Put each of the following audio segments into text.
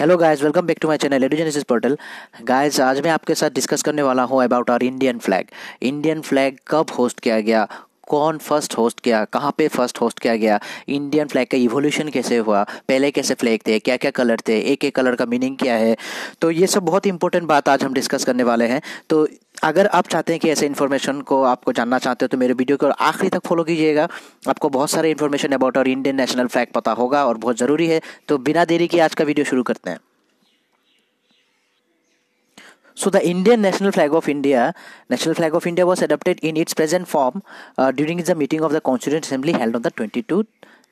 Hello guys welcome back to my channel edugenesis portal guys आज मैं आपके साथ डिस्कस करने वाला हूँ about our Indian flag Indian flag कब होस्ट किया गया कौन फर्स्ट होस्ट किया कहाँ पे फर्स्ट होस्ट किया गया इंडियन फ्लैग का इवोल्यूशन कैसे हुआ पहले कैसे फ्लैग थे क्या क्या कलर थे एक एक कलर का मीनिंग क्या है तो ये सब बहुत इंपॉर्टेंट बात आज हम डिस्कस करने वाले हैं तो अगर आप चाहते हैं कि ऐसे इन्फॉर्मेशन को आपको जानना चाहते हो तो मेरे वीडियो को आखिरी तक फॉलो कीजिएगा आपको बहुत सारे information about our Indian national flag पता होगा और बहुत ज़रूरी है तो बिना देरी के आज का वीडियो शुरू करते हैं so the Indian national flag of India national flag of India was adopted in its present form during the meeting of the constituent assembly held on the twenty two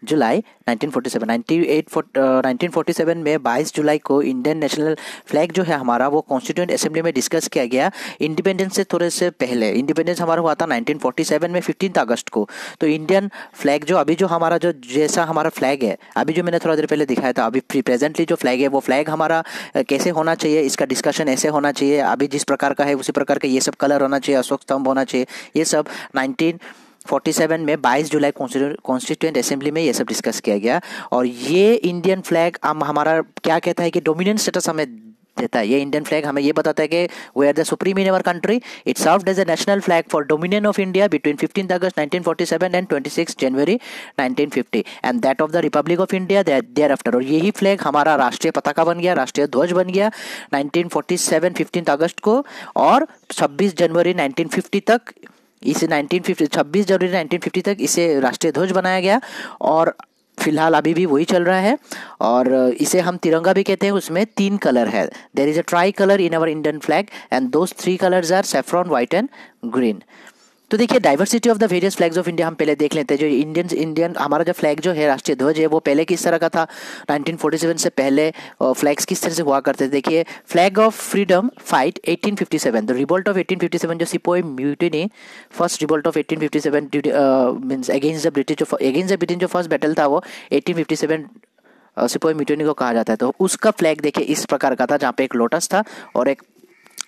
July 1947 98 uh, 1947 में 22 जुलाई को Indian national flag जो है हमारा वो constituent assembly में discuss किया गया independence से थोड़े से पहले इंडिपेंडेंस हमारा हुआ था 1947 में 15 अगस्त को तो इंडियन फ्लैग जो अभी जो हमारा जो जैसा हमारा फ्लैग है अभी जो मैंने थोड़ा देर पहले दिखाया था अभी प्रेजेंटली जो फ्लैग है वो फ्लैग हमारा कैसे होना चाहिए इसका डिस्कशन ऐसे होना चाहिए अभी जिस प्रकार का है उसी प्रकार का ये सब कलर होना चाहिए अशोक स्तंभ होना चाहिए ये सब नाइनटीन 47 में 22 जुलाई कॉन्स्टिट्यूंट असेंबली में ये सब डिस्कस किया गया और ये इंडियन फ्लैग हम हमारा क्या कहता है कि डोमिनेंट स्टेटस हमें देता है ये इंडियन फ्लैग हमें ये बताता है कि वे are the supreme in our country it serve as a national flag for dominion of India between fifteen August 1947 and 26 January 1950 and that of the republic of India thereafter और यही flag हमारा राष्ट्रीय पताका बन गया राष्ट्रीय ध्वज बन गया नाइनटीन सेवन फिफ्टीन अगस्त को और छब्बीस जनवरी फिफ्टी तक इसे 1950 26 जनवरी 1950 तक इसे राष्ट्रीय ध्वज बनाया गया और फिलहाल अभी भी वही चल रहा है और इसे हम तिरंगा भी कहते हैं उसमें तीन कलर है there is a tricolour in our Indian flag and those three colours are saffron white and green तो देखिए diversity of the various flags of India हम पहले देख लेते हैं जो इंडियन इंडियन हमारा जो फ्लैग जो है राष्ट्रीय ध्वज है वो पहले किस तरह का था 1947 से पहले फ्लैग्स किस तरह से हुआ करते थे देखिए flag of freedom fight 1857 the revolt of 1857 जो sepoy mutiny first revolt of 1857 means against the British against the British जो फर्स्ट बैटल था वो 1857 सिपोई म्यूटिनी को कहा जाता है तो उसका फ्लैग देखिए इस प्रकार का था जहाँ पे एक लोटस था और एक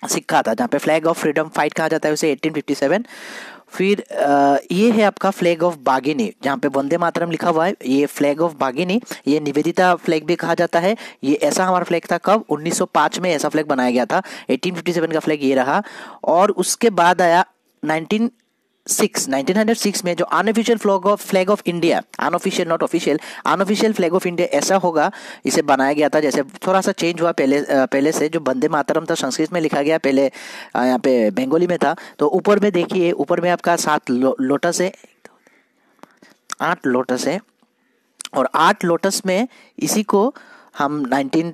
सिक्का था जहाँ पे फ्लैग ऑफ फ्रीडम फाइट कहा जाता है उसे 1857 फिर आ, ये है आपका फ्लैग ऑफ बागिनी जहाँ पे वंदे मातरम लिखा हुआ है ये फ्लैग ऑफ बागिनी ये निवेदिता फ्लैग भी कहा जाता है ये ऐसा हमारा फ्लैग था कब 1905 में ऐसा फ्लैग बनाया गया था 1857 का फ्लैग ये रहा और उसके बाद आया 1906 में जो unofficial flag of flag of India unofficial not official unofficial flag of India ऐसा होगा इसे बनाया गया था जैसे थोड़ा सा चेंज हुआ पहले पहले से जो बंदे मातरम था संस्कृत में लिखा गया पहले यहाँ पे बंगाली में था तो ऊपर में देखिए ऊपर में आपका सात लो, लोटस है आठ लोटस है और आठ लोटस में इसी को हम नाइनटीन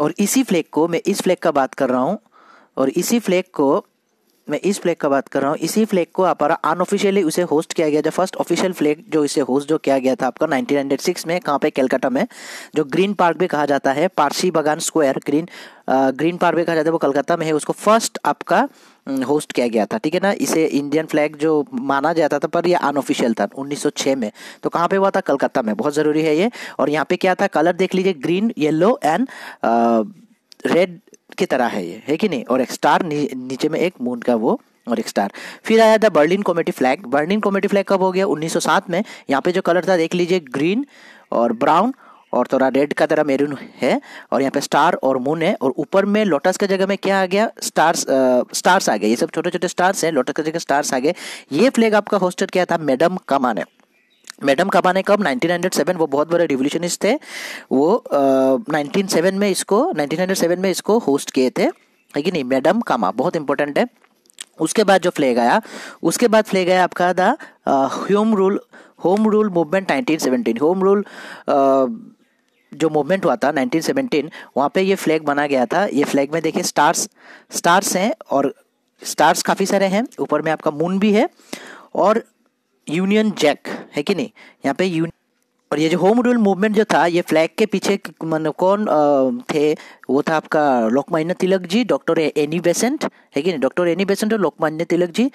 और इसी फ्लैग को मैं इस फ्लैग का बात कर रहा हूँ और इसी फ्लैग को मैं इस फ्लैग का बात कर रहा हूँ इसी फ्लैग को आप अनऑफिशियली उसे होस्ट किया गया था फर्स्ट ऑफिशियल फ्लैग जो इसे होस्ट जो किया गया था आपका 1906 में कहाँ पे कलकत्ता में जो ग्रीन पार्क भी कहा जाता है पारसी बगान स्क्वायर ग्रीन आ, ग्रीन पार्क भी कहा जाता है वो कलकत्ता में है उसको फर्स्ट आपका होस्ट किया गया था ठीक है ना इसे इंडियन फ्लैग जो माना जाता था पर ये अनऑफिशियल था 1906 में तो कहाँ पे हुआ था कलकत्ता में बहुत ज़रूरी है ये और यहाँ पे क्या था कलर देख लीजिए ग्रीन येलो एंड रेड की तरह है ये है कि नहीं और एक स्टार नी, नीचे में एक मून का वो और एक स्टार फिर आया था Berlin committee flag Berlin committee flag कब हो गया 1907 में यहाँ पे जो कलर था देख लीजिए ग्रीन और ब्राउन और थोड़ा रेड का तरह मेरून है और यहाँ पे स्टार और मून है और ऊपर में लोटस का जगह में क्या आ गया स्टार्स आ, स्टार्स आ गए ये सब छोटे छोटे स्टार्स हैं लोटस के जगह स्टार्स आ गए ये फ्लैग आपका होस्टेड किया था मैडम कमान है मैडम काबा ने कब 1907 वो बहुत बड़े रिवोल्यूशनिस्ट थे वो नाइनटीन सेवन में इसको 1907 में इसको होस्ट किए थे है कि नहीं मैडम कामा बहुत इंपॉर्टेंट है उसके बाद जो फ्लैग आया उसके बाद फ्लैग आया आपका the home rule home rule movement 1917 home rule जो मूवमेंट हुआ था 1917 वहाँ पे ये फ्लैग बना गया था ये फ्लैग में देखिए स्टार्स स्टार्स हैं और स्टार्स काफ़ी सारे हैं ऊपर में आपका मून भी है और यूनियन जैक है कि नहीं यहाँ पे यूनियन और ये जो होम रूल मूवमेंट जो था ये फ्लैग के पीछे कौन थे वो था आपका Lokmanya Tilak ji doctor Annie Besant है कि नहीं डॉक्टर एनी बेसेंट और लोकमान्य तिलक जी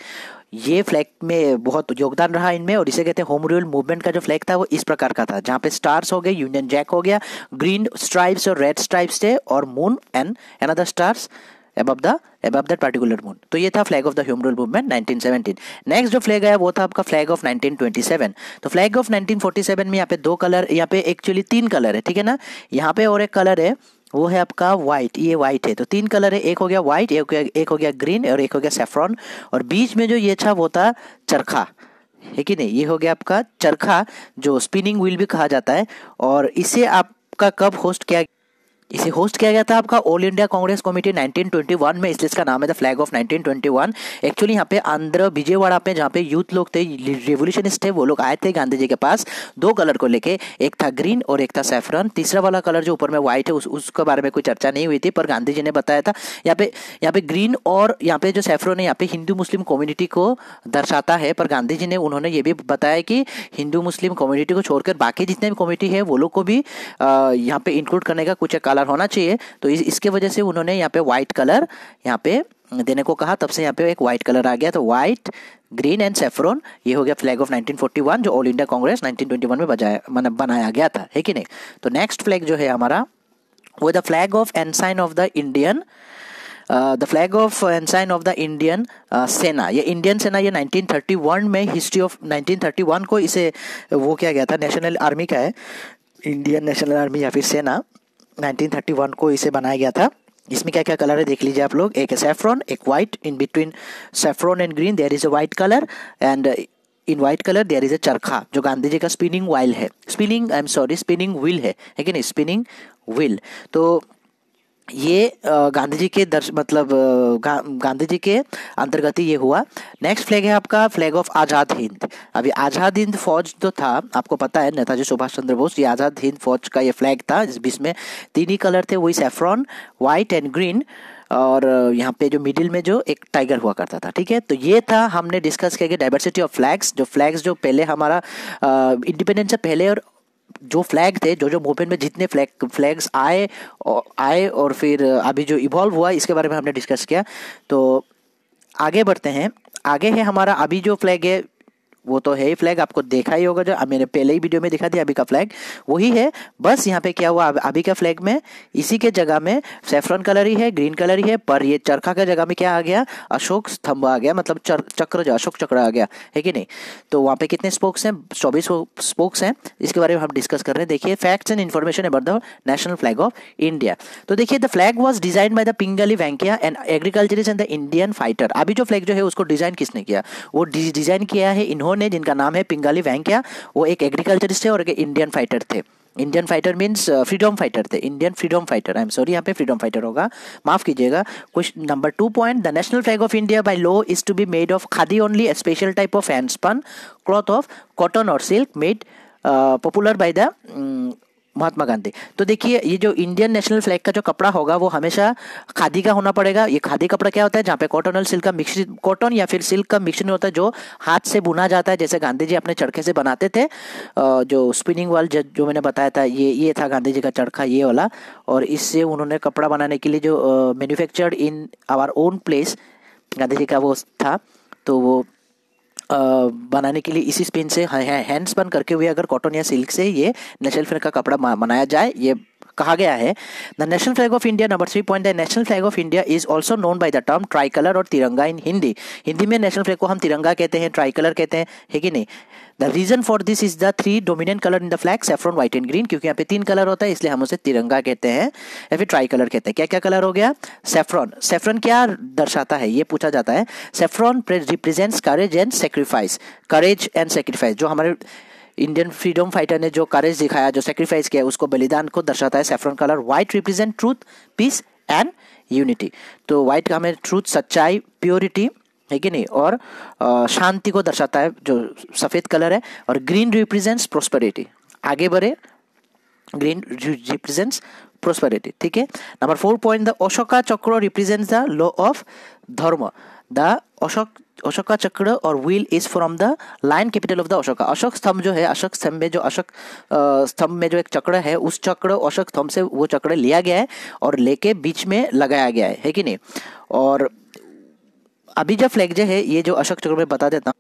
ये फ्लैग में बहुत योगदान रहा इनमें और इसे कहते हैं होम रूल मूवमेंट का जो फ्लैग था वो इस प्रकार का था जहाँ पे स्टार्स हो गए यूनियन जैक हो गया ग्रीन स्ट्राइप्स और रेड स्ट्राइप्स थे और moon and another stars above the above that particular moon तो ये था flag of the home rule movement 1917 next जो फ्लैग आया वो था आपका फ्लैग ऑफ 1927 तो फ्लैग ऑफ 1947 में यहाँ पे दो कलर यहाँ पे एक्चुअली तीन कलर है ठीक है ना यहाँ पे और एक कलर है वो है आपका व्हाइट ये व्हाइट है तो तीन कलर है एक हो गया व्हाइट एक, एक हो गया ग्रीन और एक हो गया सेफ्रॉन और बीच में जो ये था वो था चरखा है कि नहीं ये हो गया आपका चरखा जो स्पिनिंग व्हील भी कहा जाता है और इसे आपका कब होस्ट किया गया? इसे होस्ट किया गया था आपका ऑल इंडिया कांग्रेस कमेटी 1921 में इसलिए इसका नाम है द फ्लैग ऑफ 1921 एक्चुअली यहाँ पे आंध्र विजयवाड़ा पे जहाँ पे यूथ लोग थे रिवोल्यूशनिस्ट थे वो लोग आए थे गांधी जी के पास दो कलर को लेके एक था ग्रीन और एक था सेफरन तीसरा वाला कलर जो ऊपर में व्हाइट है उस, उसके बारे में कोई चर्चा नहीं हुई थी पर गांधी जी ने बताया था यहाँ पे यहाँ पे ग्रीन और यहाँ पे जो सेफरन है यहाँ पे हिंदू मुस्लिम कम्युनिटी को दर्शाता है पर गांधी जी ने उन्होंने ये भी बताया कि हिंदू मुस्लिम कम्युनिटी को छोड़कर बाकी जितने भी कम्युनिटी है वो लोग को भी यहाँ पे इंक्लूड करने का कुछ एक कलर होना चाहिए तो इस, इसके वजह से उन्होंने यहाँ पे वाइट कलर यहाँ पे देने को कहा तब से यहाँ पे एक वाइट कलर आ गया तो वाइट ग्रीन एंड सेफ्रोन ये हो गया फ्लैग ऑफ 1941 जो ऑल इंडिया कांग्रेस 1921 में बजाया मतलब बनाया गया था है कि नहीं तो नेक्स्ट फ्लैग जो है हमारा वो the flag of ensign of the Indian the flag of ensign of the Indian सेना ये इंडियन सेना ये 1931 में हिस्ट्री ऑफ 1931 को इसे वो किया गया था नेशनल आर्मी का है इंडियन नेशनल आर्मी या फिर सेना 1931 को इसे बनाया गया था इसमें क्या क्या कलर है देख लीजिए आप लोग एक है सेफ्रॉन एक white in between saffron and green there is a white colour and in white colour there is a charkha जो गांधी जी का स्पिनिंग वाइल है spinning I am sorry spinning wheel है है ना स्पिनिंग व्हील तो ये गांधी जी के दर्श मतलब गा, गांधी जी के अंतर्गत ही ये हुआ नेक्स्ट फ्लैग है आपका फ्लैग ऑफ आज़ाद हिंद अभी आज़ाद हिंद फौज जो तो था आपको पता है नेताजी सुभाष चंद्र बोस ये आज़ाद हिंद फौज का ये फ्लैग था जिसमें तीन ही कलर थे वही सेफ्रॉन वाइट एंड ग्रीन और यहाँ पे जो मिडिल में जो एक टाइगर हुआ करता था ठीक है तो ये था हमने डिस्कस किया कि डाइवर्सिटी ऑफ फ्लैग्स जो फ्लैग्स जो पहले हमारा इंडिपेंडेंस से पहले और जो फ्लैग थे जो जो मूवमेंट में जितने फ्लैग फ्लैग्स आए और आए और फिर अभी जो इवॉल्व हुआ इसके बारे में हमने डिस्कस किया तो आगे बढ़ते हैं आगे है हमारा अभी जो फ्लैग है वो तो है ही फ्लैग आपको देखा ही होगा जो मैंने पहले ही वीडियो में दिखा दिया अभी का फ्लैग वही है बस यहाँ पे क्या हुआ अभी का फ्लैग में इसी के जगह में सेफ्रॉन कलर ही है ग्रीन कलर ही है पर ये चरखा के जगह में क्या आ गया अशोक स्तंभ आ गया मतलब चर, चक्र जो अशोक चक्र आ गया है कि नहीं तो वहाँ पे कितने स्पोक्स हैं चौबीस स्पोक्स हैं इसके बारे में हम डिस्कस कर रहे हैं देखिए facts and information about the national flag of India तो देखिए the flag was design by the Pingali Venkayya and agriculturist and the Indian fighter अभी जो फ्लैग जो है उसको डिजाइन किसने किया वो डिजाइन किया है इन्होंने ने जिनका नाम है पिंगाली वैंकिया वो एक एग्रीकल्चरिस्ट थे और एक इंडियन फाइटर थे Indian fighter means freedom fighter थे Indian freedom fighter I am sorry यहाँ पे फ्रीडम फाइटर होगा माफ कीजिएगा कुछ number two point the national flag of India by law is to be made of khadi only special type of hand spun cloth of cotton और silk made popular by the Mahatma Gandhi तो देखिए ये जो Indian national flag का जो कपड़ा होगा वो हमेशा खादी का होना पड़ेगा ये खादी कपड़ा क्या होता है जहाँ पे कॉटन और सिल्क का मिक्सर कॉटन या फिर सिल्क का मिक्सर होता है जो हाथ से बुना जाता है जैसे गांधी जी अपने चरखे से बनाते थे जो स्पिनिंग वाल जो मैंने बताया था ये ये था गांधी जी का चरखा ये वाला और इससे उन्होंने कपड़ा बनाने के लिए जो manufactured in our own place Gandhi ji का वो था तो वो बनाने के लिए इसी स्पिन से हैंड स्पन करके हुए अगर कॉटन या सिल्क से ये नेचुरल फिर का कपड़ा बनाया जाए ये कहा गया है the national flag of India number three point the national flag of India is also known by the term tricolour और तिरंगा इन हिंदी हिंदी में नेशनल फ्लैग को हम तिरंगा कहते हैं ट्राई कलर कहते हैं है कि नहीं the reason for this is the three dominant colour in the flag saffron white and green क्योंकि यहाँ पे तीन कलर होता है इसलिए हम उसे तिरंगा कहते हैं या फिर ट्राई कलर कहते हैं क्या क्या कलर हो गया सेफ्रॉन सेफ्रॉन क्या दर्शाता है ये पूछा जाता है saffron represents courage and sacrifice courage and sacrifice जो हमारे इंडियन फ्रीडम फाइटर ने जो करेज दिखाया जो सेक्रीफाइस किया उसको बलिदान को दर्शाता है saffron colour white represent truth peace and unity तो व्हाइट हमें ट्रूथ सच्चाई प्योरिटी है कि नहीं और शांति को दर्शाता है जो सफ़ेद कलर है और ग्रीन रिप्रेजेंट्स प्रोस्पेरिटी आगे बढ़े ग्रीन रिप्रेजेंट्स प्रोस्पेरिटी ठीक है number four point the Ashoka chakra represents the law of dharma the Ashok Ashok chakra और wheel is from the lion capital of the Ashoka Ashok स्तंभ जो है अशोक स्तंभ में जो अशोक स्तंभ में जो एक चक्र है उस चक्र अशोक स्तंभ से वो चक्र लिया गया है और लेके बीच में लगाया गया है है कि नहीं और अभी जो फ्लैग जो है ये जो अशोक चक्र में बता देता हूँ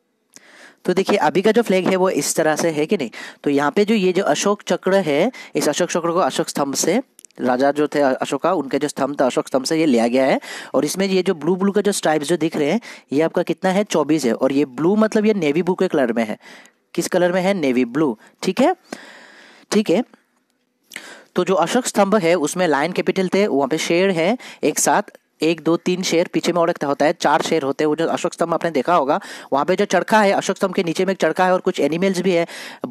तो देखिए अभी का जो फ्लैग है वो इस तरह से है कि नहीं तो यहाँ पे जो ये जो अशोक चक्र है इस अशोक चक्र को अशोक स्तंभ से राजा जो थे अशोका उनके जो स्तंभ था अशोक स्तंभ से ये लिया गया है और इसमें ये जो ब्लू ब्लू का जो स्ट्राइप्स जो दिख रहे हैं ये आपका कितना है चौबीस है और ये ब्लू मतलब ये नेवी ब्लू के कलर में है किस कलर में है नेवी ब्लू ठीक है ठीक है तो जो अशोक स्तंभ है उसमें लाइन कैपिटल थे वहाँ पे शेर है एक साथ एक दो तीन शेर पीछे में उड़कता होता है चार शेर होते हैं वो जो अशोक स्तंभ आपने देखा होगा वहाँ पे जो चरखा है अशोक स्तंभ के नीचे में एक चरखा है और कुछ एनिमल्स भी है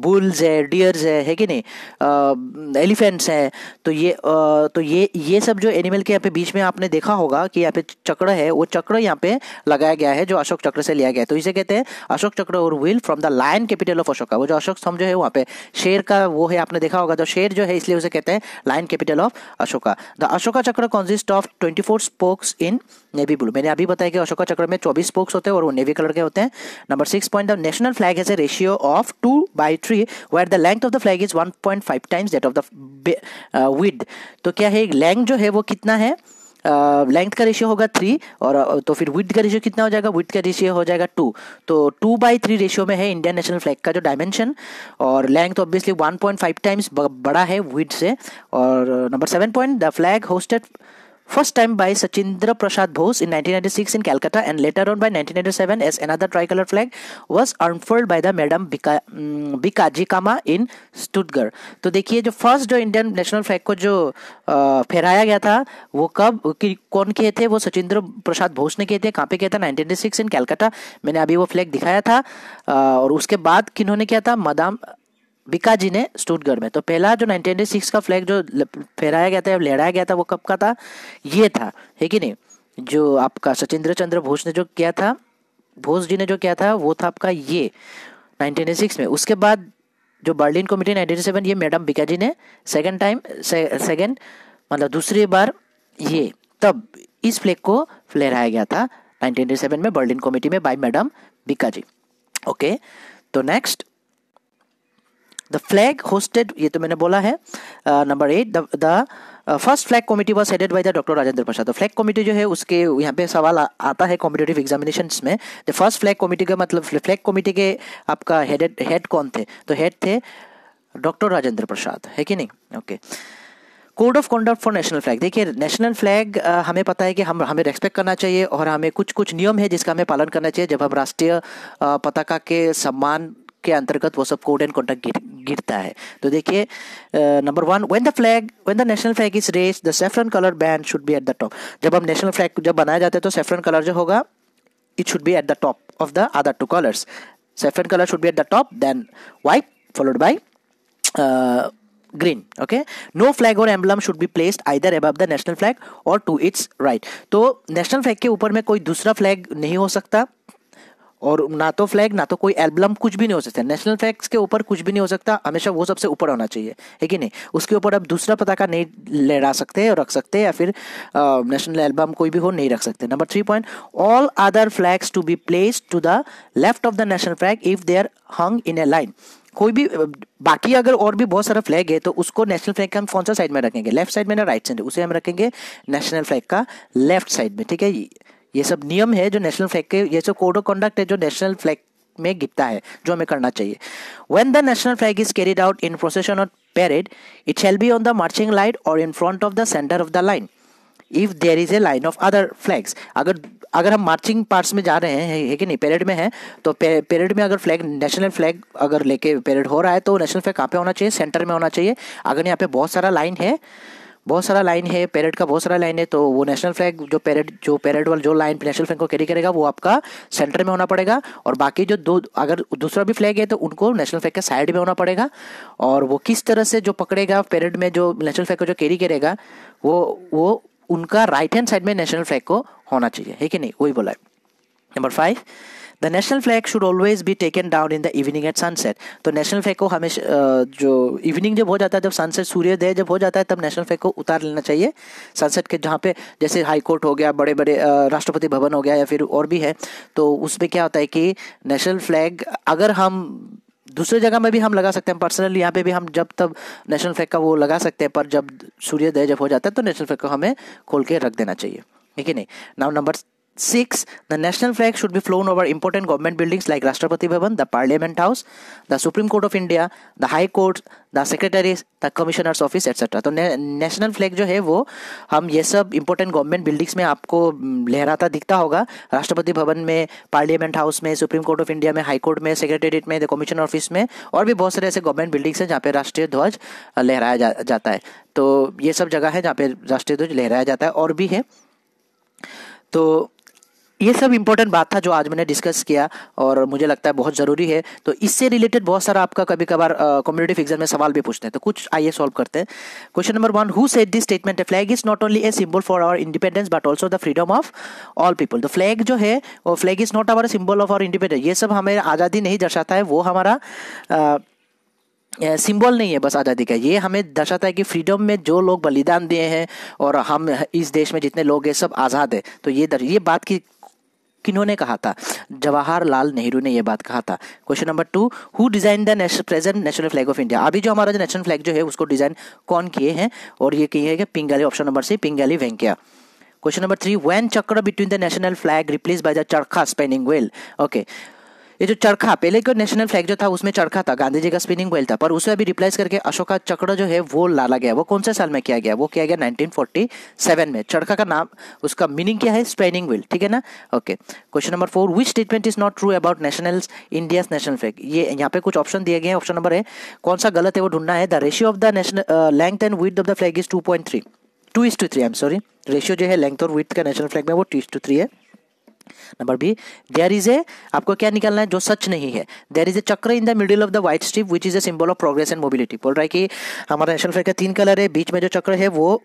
बुल्स है डियर्स है है कि नहीं एलिफेंट्स है तो ये आ, तो ये ये सब जो एनिमल के यहाँ पे बीच में आपने देखा होगा कि यहाँ पे चक्र है वो चक्र यहाँ पे लगाया गया है जो अशोक चक्र से लिया गया है तो इसे कहते हैं अशोक चक्र और wheel from the lion capital of Ashoka वो जो अशोक स्तंभ जो है वहाँ पे शेर का वो है आपने देखा होगा तो शेर जो है इसलिए उसे कहते हैं lion capital of Ashoka the Ashoka chakra consist of twenty four spoke spokes in navy blue मैंने अभी बताया कि अशोका चक्र में चौबीस स्पोक्स होते हैं और वो नेवी कलर के होते हैं number six point the national flag has a ratio of two by three where the length of the flag is one point five times that of the width तो क्या है लेंथ जो है वो कितना है लेंथ का रेशियो होगा थ्री और तो फिर विथ का रेशियो कितना हो जाएगा विथ का रेशियो हो जाएगा टू तो टू बाई थ्री रेशियो में है इंडियन नेशनल फ्लैग का जो डायमेंशन और length obviously one point five times बड़ा है विथ से और number seven point the flag hoisted First time by Sachindra Prasad Bose in 1996 in Calcutta and later on by 1997 as another tricolor flag was unfurled by the Madam Bika Bikaji Kama in Stuttgart. तो देखिए जो first जो Indian national flag को जो फहराया गया था वो कब कि कौन किए थे वो सचिंद्र प्रसाद बोस ने किए थे कहाँ पे किया था 1996 in Calcutta मैंने अभी वो flag दिखाया था और उसके बाद किन्होंने किया था Madam बिकाजी ने स्टूटगढ़ में तो पहला जो 1986 का फ्लैग जो फहराया गया था या लहराया गया था वो कब का था ये था है कि नहीं जो आपका सचिंद्र चंद्र घोष ने जो किया था घोष जी ने जो किया था वो था आपका ये 1986 में उसके बाद जो बर्लिन कमिटी 1987 ये मैडम बिकाजी ने सेकंड टाइम सेकंड मतलब दूसरी बार ये तब इस फ्लैग को फहराया गया था 1987 में बर्लिन कमेटी में बाय मैडम बिकाजी ओके तो नेक्स्ट द फ्लैग होस्टेड ये तो मैंने बोला है number eight the first flag committee was headed by the doctor Rajendra Prasad तो फ्लैग कमेटी जो है उसके यहाँ पे सवाल आ, आता है कॉम्पिटेटिव एग्जामिनेशन में द फर्स्ट फ्लैग कॉमिटी का मतलब फ्लैग कॉमिटी के आपका हेडेड हेड कौन थे तो हेड थे डॉक्टर राजेंद्र प्रसाद है कि नहीं okay code of conduct for national flag देखिए नेशनल फ्लैग हमें पता है कि हम हमें रेस्पेक्ट करना चाहिए और हमें कुछ कुछ नियम है जिसका हमें पालन करना चाहिए जब हम राष्ट्रीय पताका के सम्मान के अंतर्गत वो सब कोड एंड कॉन्डक्ट गिरता है तो देखिए number one when the flag when the national flag is raise the saffron colour band should be at the top जब हम नेशनल फ्लैग जब बनाया जाता है तो सेफ्रन कलर जो होगा it should be at the top of the other two colours saffron colour should be at the top then white followed by green okay no flag और emblem should be placed either above the national flag और to its right तो national flag के ऊपर में कोई दूसरा flag नहीं हो सकता और ना तो फ्लैग ना तो कोई एल्बम कुछ भी नहीं हो सकता नेशनल फ्लैग्स के ऊपर कुछ भी नहीं हो सकता हमेशा वो सबसे ऊपर होना चाहिए है कि नहीं उसके ऊपर अब दूसरा पताका नहीं लहरा सकते और रख सकते या फिर नेशनल एल्बम कोई भी हो नहीं रख सकते number three point all other flags to be place to the left of the national flag if they are hung in a line कोई भी बाकी अगर और भी बहुत सारा फ्लैग है तो उसको नेशनल फ्लैग का हम कौन सा साइड में रखेंगे लेफ्ट साइड में ना राइट साइड उसे हम रखेंगे नेशनल फ्लैग का लेफ्ट साइड में ठीक है ये सब नियम है जो नेशनल फ्लैग के ये सब कोड ऑफ कंडक्ट है जो नेशनल फ्लैग में गिरता है जो हमें करना चाहिए when the national flag is carried out in procession of parade it shall be on the marching right और in front of the centre of the line if there is a line of other flags अगर अगर हम marching parts में जा रहे हैं है, कि नहीं पेरेड में है तो पेरेड में अगर फ्लैग नेशनल फ्लैग अगर लेके परेड हो रहा है तो नेशनल फ्लैग कहाँ पे होना चाहिए सेंटर में होना चाहिए अगर यहाँ पे बहुत सारा लाइन है बहुत सारा लाइन है पैरेट का बहुत सारा लाइन है तो वो नेशनल फ्लैग जो पैरेट जो पैरेट वाला जो लाइन नेशनल फ्लैग को कैरी करेगा वो आपका सेंटर में होना पड़ेगा और बाकी जो दो अगर दूसरा भी फ्लैग है तो उनको नेशनल फ्लैग के साइड में होना पड़ेगा और वो किस तरह से जो पकड़ेगा पैरेट में जो नेशनल फ्लैग को जो कैरी करेगा वो वो उनका राइट हैंड साइड में नेशनल फ्लैग को होना चाहिए है कि नहीं वही बोला है number five the national flag should always be taken down in the evening at sunset तो नेशनल फ्लैग को हमेशा जो इवनिंग जब हो जाता है जब सनसेट सूर्योदय जब हो जाता है तब नेशनल फ्लैग को उतार लेना चाहिए सनसेट के जहाँ पे जैसे हाई कोर्ट हो गया बड़े बड़े राष्ट्रपति भवन हो गया या फिर और भी है तो उसमें क्या होता है कि नेशनल फ्लैग अगर हम दूसरे जगह में भी हम लगा सकते हैं पर्सनली यहाँ पे भी हम जब तब नेशनल फ्लैग का वो लगा सकते हैं पर जब सूर्योदय जब हो जाता है तो नेशनल फ्लैग को हमें खोल के रख देना चाहिए ठीक है नहीं now number Six, the national flag should be flown over important government buildings like Rashtrapati Bhavan, the Parliament House, the Supreme Court of India, the High Court, the secretary the Commissioner's Office, etc. तो national flag जो है वो हम ये सब important government buildings में आपको लहराता दिखता होगा राष्ट्रपति भवन में Parliament House में Supreme Court of India में High Court में सेक्रेटेरिएट में the कमिश्नर Office में और भी बहुत सारे ऐसे government buildings हैं जहाँ पे राष्ट्रीय ध्वज लहराया जा, जाता है तो ये सब जगह है जहाँ पे राष्ट्रीय ध्वज लहराया जाता है और भी है तो ये सब इंपॉर्टेंट बात था जो आज मैंने डिस्कस किया और मुझे लगता है बहुत ज़रूरी है तो इससे रिलेटेड बहुत सारा आपका कभी कभार कम्युनिटी एग्जाम में सवाल भी पूछते हैं तो कुछ आइए सॉल्व करते हैं question number one who said this statement flag is not only a symbol for our independence but also the freedom of all people the flag जो है वो flag is not our symbol of our independence ये सब हमें आज़ादी नहीं दर्शाता है वो हमारा आ, सिंबल नहीं है बस आज़ादी का ये हमें दर्शाता है कि फ्रीडम में जो लोग बलिदान दिए हैं और हम इस देश में जितने लोग हैं सब आज़ाद है तो ये दर, ये बात की किन्होंने कहा था जवाहरलाल नेहरू ने यह बात कहा था question number two who design the present national flag of India अभी जो हमारा जो नेशनल फ्लैग जो है उसको डिजाइन कौन किए हैं और ये किए हैं Pingali option number C Pingali Venkayya question number three when chakra between the national flag replace by the charkha spinning wheel okay ये जो चरखा पहले का नेशनल फ्लैग जो था उसमें चरखा था गांधी जी का स्पिनिंग वेल था पर उसे अभी रिप्लेस करके अशोका चक्र जो है वो लाला गया वो कौन से साल में किया गया वो किया गया 1947 में चरखा का नाम उसका मीनिंग क्या है स्पिनिंग वेल ठीक है ना okay question number four which statement is not true about national India national flag ये यहाँ पे कुछ ऑप्शन दिए गए हैं ऑप्शन नंबर है कौन सा गलत है वो ढूंढना है the ratio of the national length and width of the flag is two point three two is to three I am sorry ratio जो है लेंथ और विथ का नेशनल फ्लैग में वो टू इज टू थ्री है number B there is a आपको क्या निकालना है जो सच नहीं है there is a chakra in the middle of the white strip which is a symbol of progress and mobility बोल रहा है कि हमारा नेशनल फ्लैग का तीन कलर है बीच में जो चक्र है वो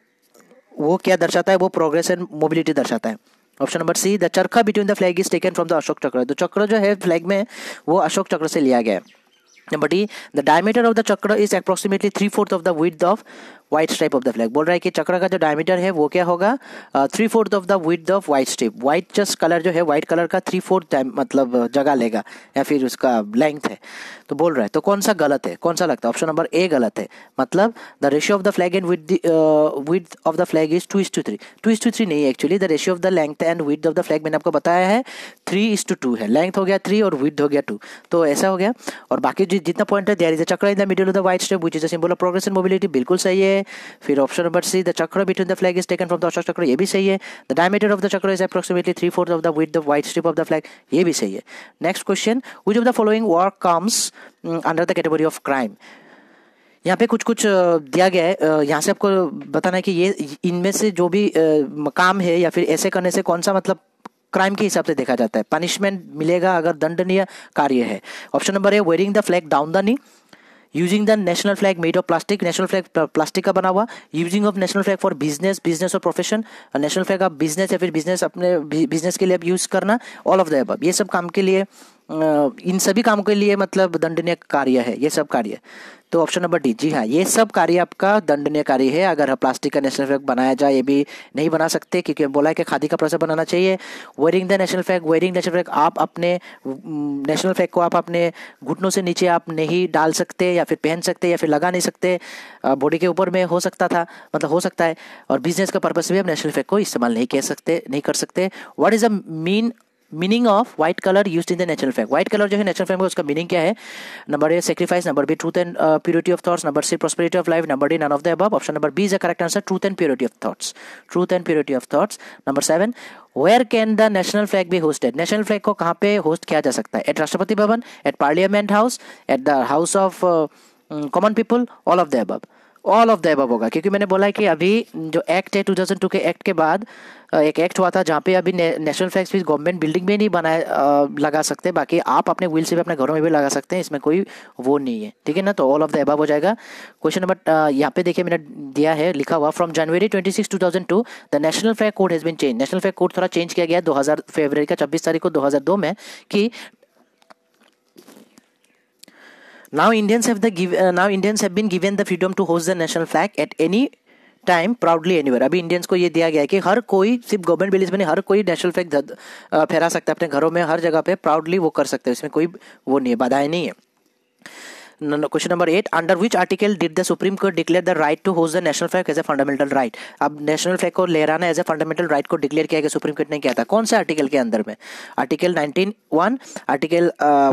वो क्या दर्शाता है वो प्रोग्रेस एंड मोबिलिटी दर्शाता है option number C the charkha between the flag is taken from the Ashok chakra तो चक्र जो है फ्लैग में वो अशोक चक्र से लिया गया है number D the diameter of the chakra is approximately three fourth of the width of white stripe of the flag बोल रहा है कि चक्र का जो डायमीटर है वो क्या होगा three fourth of the width of white strip white just colour जो है व्हाइट कलर का थ्री फोर्थ मतलब जगह लेगा या फिर उसका लेंथ है तो बोल रहा है तो कौन सा गलत है कौन सा लगता है ऑप्शन नंबर ए गलत है मतलब the ratio of the flag and with width of the flag is two is to three two is to three नहीं actually the ratio of the length and width of the flag मैंने आपको बताया है three is to two है length हो गया three और with हो गया टू तो ऐसा हो गया और बाकी जितना पॉइंट है दिया chakra in the middle of the white step which is symbol of progress and mobility बिल्कुल सही है फिर option number C the chakra between the flag is taken from the Ashok chakra ये भी सही है the diameter of the chakra is approximately three fourth of the width the white stripe of the flag ये भी सही है next question which of the following work comes under the category of crime यहाँ पे कुछ कुछ दिया गया है यहाँ से आपको बताना है कि ये इनमें से जो भी काम है या फिर ऐसे करने से कौन सा मतलब क्राइम के हिसाब से देखा जाता है पनिशमेंट मिलेगा अगर दंडनीय कार्य है ऑप्शन नंबर है wearing the flag down the knee using the national flag made of plastic national flag plastic का बना हुआ using of national flag for business business और प्रोफेशन नेशनल फ्लैग आप बिजनेस या फिर बिजनेस अपने बिजनेस के लिए आप यूज करना ऑल ऑफ द अब ये सब काम के लिए इन सभी कामों के लिए मतलब दंडनीय कार्य है ये सब कार्य तो ऑप्शन नंबर डी जी हाँ ये सब कार्य आपका दंडनीय कार्य है अगर प्लास्टिक का नेशनल फ्लैग बनाया जाए ये भी नहीं बना सकते क्योंकि बोला है कि खादी का प्रोसेस बनाना चाहिए wearing the national flag wearing national flag आप अपने नेशनल फ्लैग को आप अपने घुटनों से नीचे आप नहीं डाल सकते या फिर पहन सकते या फिर लगा नहीं सकते बॉडी के ऊपर में हो सकता था मतलब हो सकता है और बिजनेस का पर्पज भी आप नेशनल फ्लैग को इस्तेमाल नहीं कह सकते नहीं कर सकते what is the mean meaning of white colour use in the natural fact white colour जो है नेचुरल फ्लैग उसका मीनिंग क्या है number A sacrifice number B truth and purity of thoughts number C prosperity of life number D none of the above option number B is a correct answer truth and purity of thoughts truth and purity of thoughts number seven where can the national flag भी hosted national flag को कहाँ पे host किया जा सकता है at Rashtrapati Bhavan at parliament house at the house of common people all of the above all of the above होगा क्योंकि मैंने बोला है कि अभी जो एक्ट है 2002 के एक्ट के बाद एक एक्ट हुआ था जहाँ पे अभी नेशनल फ्लैग्स भी गवर्नमेंट बिल्डिंग में नहीं बनाए लगा सकते बाकी आप अपने व्हील से भी अपने घरों में भी लगा सकते हैं इसमें कोई वो नहीं है ठीक है ना तो ऑल ऑफ द एबव हो जाएगा क्वेश्चन नंबर यहाँ पे देखिए मैंने दिया है लिखा हुआ from January twenty six the national flag code has been change national flag code थोड़ा चेंज किया गया दो हज़ार का छब्बीस तारीख को दो में कि Now Indians have the give, uh, now Indians have been given the freedom to host the national flag at any time proudly any अभी इंडियंस को ये दिया गया है कि हर कोई सिर्फ गवर्नमेंट बिलीज में हर कोई नेशनल फ्लैग फहरा सकता है अपने घरों में हर जगह पे प्राउडली वो कर सकते हैं इसमें कोई वो नहीं है बाधाएं नहीं है question number eight under which article did the supreme court declare the right to hoist the national flag as a fundamental right अब नेशनल फ्लैग को लहराना एज ए फंडामेंटल राइट को डिक्लेयर किया गया सुप्रीम कोर्ट ने किया था कौन से आर्टिकल के अंदर में article nineteen one article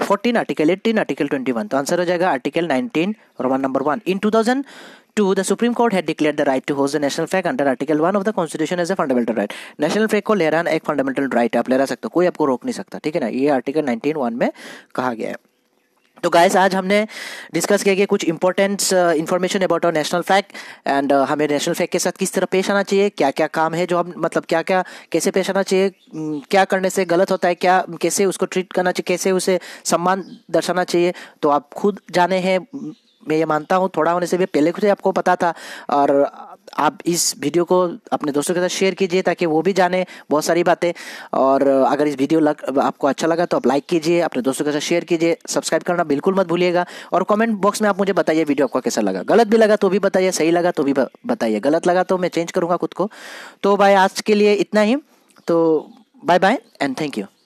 fourteen article eighteen article twenty one तो आंसर हो जाएगा आर्टिकल नाइनटीन और one number one in two thousand two the supreme court had declare the right to hoist the national flag under article one of the constitution as a fundamental right national flag को लहराना एक fundamental right है आप लहरा सकते हो कोई आपको रोक नहीं सकता ठीक है ना ये आर्टिकल नाइनटीन वन में कहा गया है तो गाइस आज हमने डिस्कस किया कि कुछ इंपॉर्टेंट इन्फॉर्मेशन अबाउट और नेशनल फ्लैग एंड हमें नेशनल फ्लैग के साथ किस तरह पेश आना चाहिए क्या क्या काम है जो हम मतलब क्या क्या कैसे पेश आना चाहिए क्या करने से गलत होता है क्या कैसे उसको ट्रीट करना चाहिए कैसे उसे सम्मान दर्शाना चाहिए तो आप खुद जाने हैं मैं ये मानता हूँ थोड़ा होने से भी पहले खुद आपको पता था और आप इस वीडियो को अपने दोस्तों के साथ शेयर कीजिए ताकि वो भी जाने बहुत सारी बातें और अगर इस वीडियो लग, आपको अच्छा लगा तो आप लाइक कीजिए अपने दोस्तों के साथ शेयर कीजिए सब्सक्राइब करना बिल्कुल मत भूलिएगा और कमेंट बॉक्स में आप मुझे बताइए वीडियो आपको कैसा लगा गलत भी लगा तो भी बताइए सही लगा तो भी बताइए गलत लगा तो मैं चेंज करूँगा खुद को तो भाई आज के लिए इतना ही तो bye bye and thank you